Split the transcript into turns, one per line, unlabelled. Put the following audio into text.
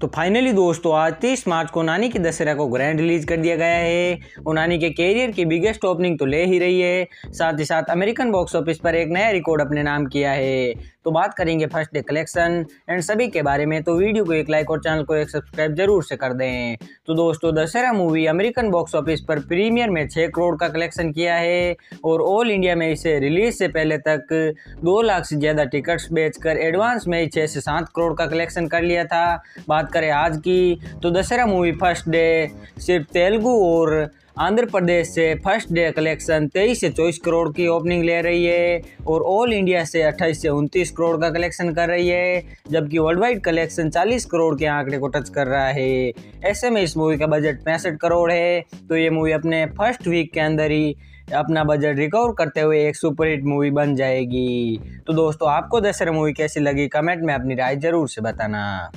तो फाइनली दोस्तों आज तीस मार्च को नानी की दशहरा को ग्रैंड रिलीज कर दिया गया है और नानी के कैरियर की बिगेस्ट ओपनिंग तो ले ही रही है साथ ही साथ अमेरिकन बॉक्स ऑफिस पर एक नया रिकॉर्ड अपने नाम किया है तो बात करेंगे फर्स्ट डे कलेक्शन एंड सभी के बारे में तो वीडियो को एक लाइक और चैनल को एक सब्सक्राइब जरूर से कर दें तो दोस्तों Dasara movie American box office पर प्रीमियर में छः करोड़ का कलेक्शन किया है और ऑल इंडिया में इसे रिलीज से पहले तक दो लाख से ज़्यादा टिकट्स बेचकर एडवांस में ही छः से सात करोड़ का कलेक्शन कर लिया था बात करें आज की तो दशहरा मूवी फर्स्ट डे सिर्फ तेलुगू और आंध्र प्रदेश से फर्स्ट डे कलेक्शन 23 से 24 करोड़ की ओपनिंग ले रही है और ऑल इंडिया से 28 से 29 करोड़ का कलेक्शन कर रही है जबकि वर्ल्ड वाइड कलेक्शन 40 करोड़ के आंकड़े को टच कर रहा है ऐसे में इस मूवी का बजट पैंसठ करोड़ है तो ये मूवी अपने फर्स्ट वीक के अंदर ही अपना बजट रिकवर करते हुए एक सुपरहिट मूवी बन जाएगी तो दोस्तों आपको दशहरा मूवी कैसी लगी कमेंट में अपनी राय जरूर से बताना